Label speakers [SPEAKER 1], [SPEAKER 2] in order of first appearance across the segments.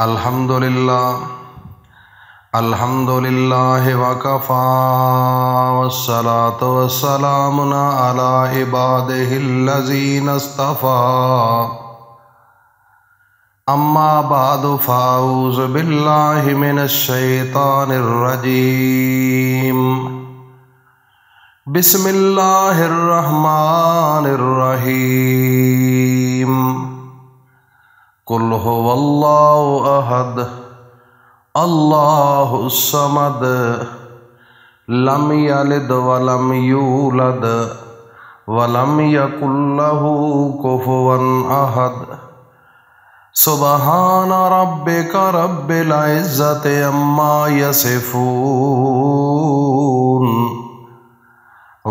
[SPEAKER 1] الحمد لله الحمد لله وكفى والصلاة والسلام على عباده الذين اصطفى أما بعد فأعوذ بالله من الشيطان الرجيم بسم الله الرحمن الرحيم कुल हो अहद अल्लाह समद लम यलिद वलम यूलद वलम यकुल्लहु कुफुवन अहद सुबहान रब्बिक रब्बिल इज्जत अम्मा यसिफून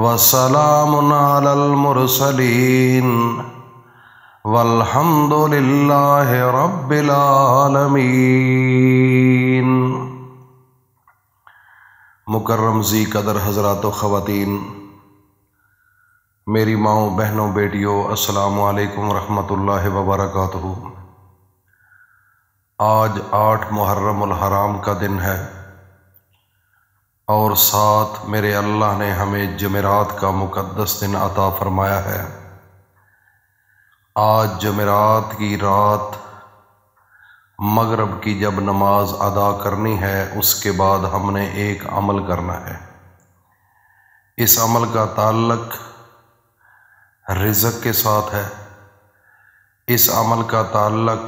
[SPEAKER 1] वसलाम अलल मुरसलीन वल्हम्दुलिल्लाह मुकर्रम जी कदर हजरात ख़वातीन मेरी माओ बहनों बेटियों अस्सलाम वालेकुम रहमतुल्लाहि व बरकातहू आज आठ मुहर्रम हराम का दिन है और साथ मेरे अल्लाह ने हमें जमेरात का मुकद्दस दिन अता फरमाया है आज जमेरात की रात मगरब की जब नमाज अदा करनी है उसके बाद हमने एक अमल करना है इस अमल का ताल्लक रिज़क के साथ है इस अमल का ताल्लक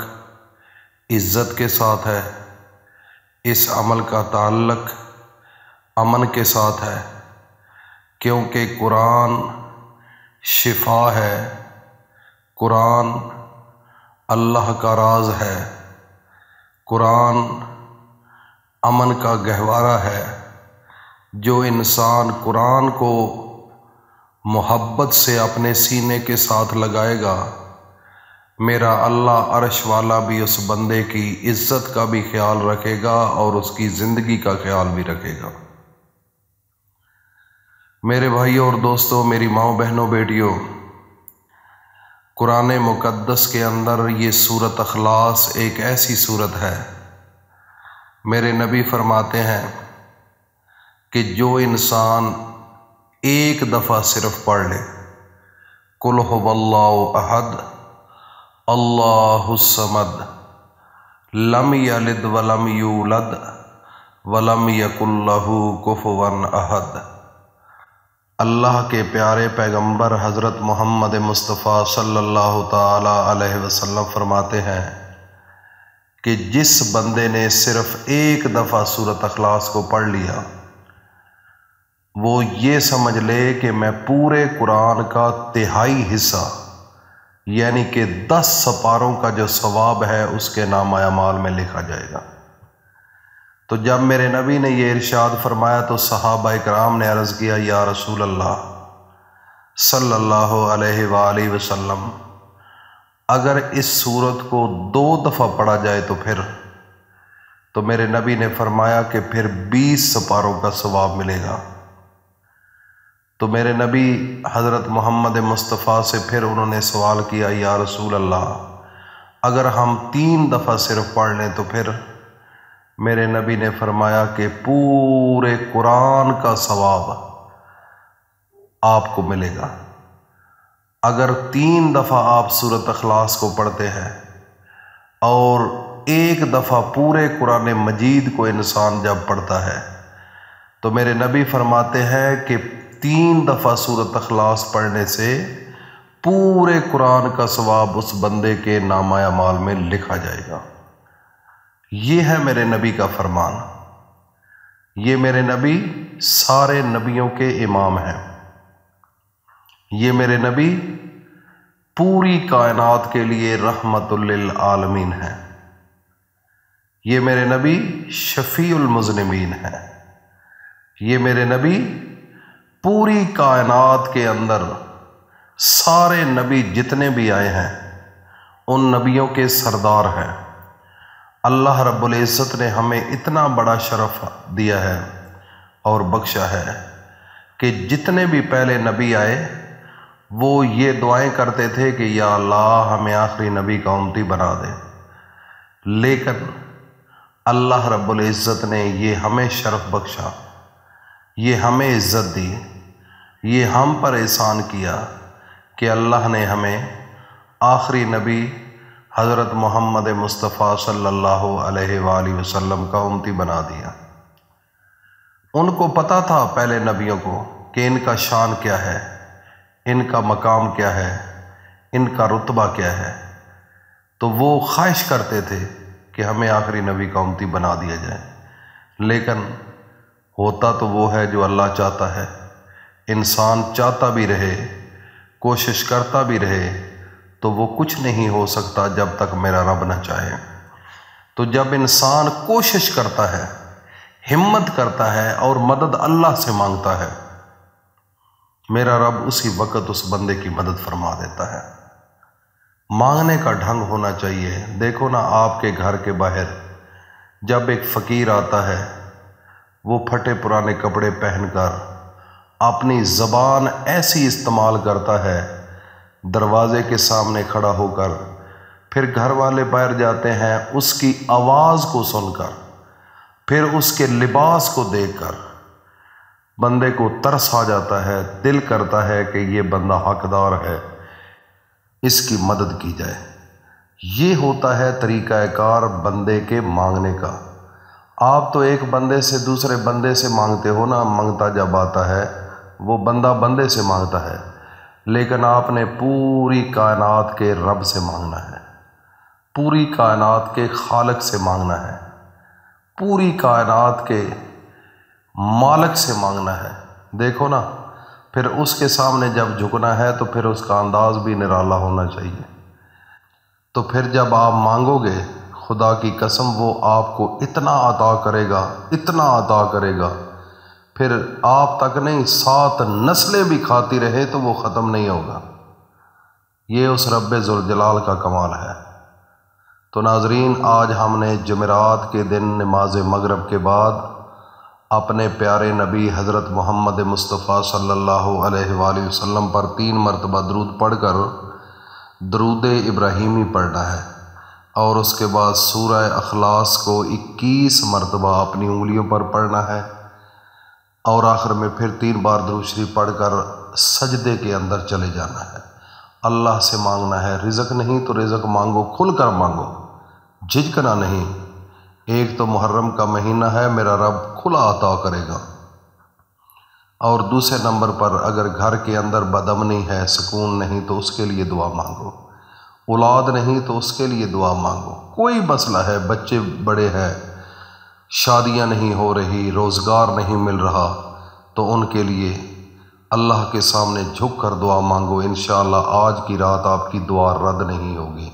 [SPEAKER 1] इज़्ज़त के साथ है इस अमल का ताल्लक अमन के साथ है क्योंकि कुरान शिफा है कुरान अल्लाह का राज है कुरान अमन का गहवारा है जो इंसान कुरान को मोहब्बत से अपने सीने के साथ लगाएगा मेरा अल्लाह अरश वाला भी उस बंदे की इज्जत का भी ख्याल रखेगा और उसकी ज़िंदगी का ख्याल भी रखेगा मेरे भाइयों और दोस्तों मेरी माओ बहनों बेटियों कुरान मुक़दस के अंदर ये सूरत अखलास एक ऐसी सूरत है मेरे नबी फरमाते हैं कि जो इंसान एक दफ़ा सिर्फ पढ़ ले कुल अहद अल्लाहसमद लम यलिद वलम यूलद वलम यकुल्लहु कुफवन अहद अल्लाह के प्यारे पैगंबर हज़रत मोहम्मद मुस्तफ़ा सल्लल्लाहु अलैहि वसल्लम फरमाते हैं कि जिस बंदे ने सिर्फ़ एक दफ़ा सूरत अखलास को पढ़ लिया वो ये समझ ले कि मैं पूरे कुरान का तिहाई हिस्सा यानी कि दस सपारों का जो सवाब है उसके माल में लिखा जाएगा तो जब मेरे नबी ने यह इरशाद फरमाया तो सहाबा कराम ने अर्ज़ किया या रसूल अल्लाह सल्लल्लाहु अगर इस सूरत को दो दफ़ा पढ़ा जाए तो फिर तो मेरे नबी ने फरमाया कि फिर बीस सपारों का सवाब मिलेगा तो मेरे नबी हज़रत मोहम्मद मुस्तफ़ा से फिर उन्होंने सवाल किया या रसूल अल्लाह अगर हम तीन दफ़ा सिर्फ पढ़ लें तो फिर मेरे नबी ने फरमाया कि पूरे कुरान का सवाब आपको मिलेगा अगर तीन दफ़ा आप सूरत अखलास को पढ़ते हैं और एक दफ़ा पूरे कुरान मजीद को इंसान जब पढ़ता है तो मेरे नबी फरमाते हैं कि तीन दफ़ा सूरत अखलास पढ़ने से पूरे कुरान का सवाब उस बंदे के नामाया माल में लिखा जाएगा ये है मेरे नबी का फरमान ये मेरे नबी सारे नबियों के इमाम हैं ये मेरे नबी पूरी कायनात के लिए रहमतुल्लिल आलमीन हैं ये मेरे नबी शफ़ील मुजनमीन हैं ये मेरे नबी पूरी कायनात के अंदर सारे नबी जितने भी आए हैं उन नबियों के सरदार हैं अल्लाह रब्बुल इज़्ज़त ने हमें इतना बड़ा शरफ़ दिया है और बख्शा है कि जितने भी पहले नबी आए वो ये दुआएं करते थे कि या अल्लाह हमें आखिरी नबी का उमती बना दे लेकिन अल्लाह रब्बुल इज़्ज़त ने ये हमें शरफ़ बख्शा ये हमें इज़्ज़त दी ये हम पर एहसान किया कि अल्लाह ने हमें आखिरी नबी हज़रत मोहम्मद मुस्तफ़ा सल्लल्लाहु अलैहि वसल्लम का उमती बना दिया उनको पता था पहले नबियों को कि इनका शान क्या है इनका मकाम क्या है इनका रुतबा क्या है तो वो ख्वाहिश करते थे कि हमें आखिरी नबी का उमती बना दिया जाए लेकिन होता तो वो है जो अल्लाह चाहता है इंसान चाहता भी रहे कोशिश करता भी रहे तो वो कुछ नहीं हो सकता जब तक मेरा रब न चाहे तो जब इंसान कोशिश करता है हिम्मत करता है और मदद अल्लाह से मांगता है मेरा रब उसी वक़्त उस बंदे की मदद फरमा देता है मांगने का ढंग होना चाहिए देखो ना आपके घर के बाहर जब एक फ़कीर आता है वो फटे पुराने कपड़े पहनकर अपनी ज़बान ऐसी इस्तेमाल करता है दरवाजे के सामने खड़ा होकर फिर घर वाले बाहर जाते हैं उसकी आवाज़ को सुनकर फिर उसके लिबास को देखकर बंदे को तरस आ जाता है दिल करता है कि ये बंदा हकदार है इसकी मदद की जाए ये होता है तरीक़ाकार बंदे के मांगने का आप तो एक बंदे से दूसरे बंदे से मांगते हो ना मांगता जब आता है वो बंदा बंदे से मांगता है लेकिन आपने पूरी कायनात के रब से मांगना है पूरी कायनात के खालक से मांगना है पूरी कायनात के मालक से मांगना है देखो ना फिर उसके सामने जब झुकना है तो फिर उसका अंदाज भी निराला होना चाहिए तो फिर जब आप मांगोगे खुदा की कसम वो आपको इतना अता करेगा इतना अता करेगा फिर आप तक नहीं सात नस्लें भी खाती रहे तो वो ख़त्म नहीं होगा ये उस रब जुलजलाल का कमाल है तो नाजरीन आज हमने जमेरात के दिन नमाज मगरब के बाद अपने प्यारे नबी हज़रत मोहम्मद मुस्तफ़ा सल्लल्लाहु अलैहि वसल्लम पर तीन मरतबा दरूद पढ़कर दरूद इब्राहिमी पढ़ना है और उसके बाद सूरह अखलास को 21 मरतबा अपनी उंगलियों पर पढ़ना है और आखिर में फिर तीन बार दूसरी पढ़ पढ़कर सजदे के अंदर चले जाना है अल्लाह से मांगना है रिजक नहीं तो रिजक मांगो खुल कर मांगो झिझकना नहीं एक तो मुहर्रम का महीना है मेरा रब खुला अता करेगा और दूसरे नंबर पर अगर घर के अंदर बदमनी है सुकून नहीं तो उसके लिए दुआ मांगो औलाद नहीं तो उसके लिए दुआ मांगो कोई मसला है बच्चे बड़े हैं शादियां नहीं हो रही रोज़गार नहीं मिल रहा तो उनके लिए अल्लाह के सामने झुक कर दुआ मांगो इन आज की रात आपकी दुआ रद्द नहीं होगी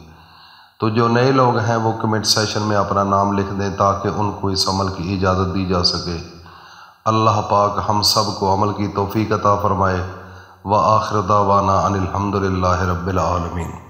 [SPEAKER 1] तो जो नए लोग हैं वो कमेंट सेशन में अपना नाम लिख दें ताकि उनको इस अमल की इजाज़त दी जा सके अल्लाह पाक हम सब को अमल की तोफ़ी कता फ़रमाए व आखिर दावाना अनिलहमदिल्ला रबालमीन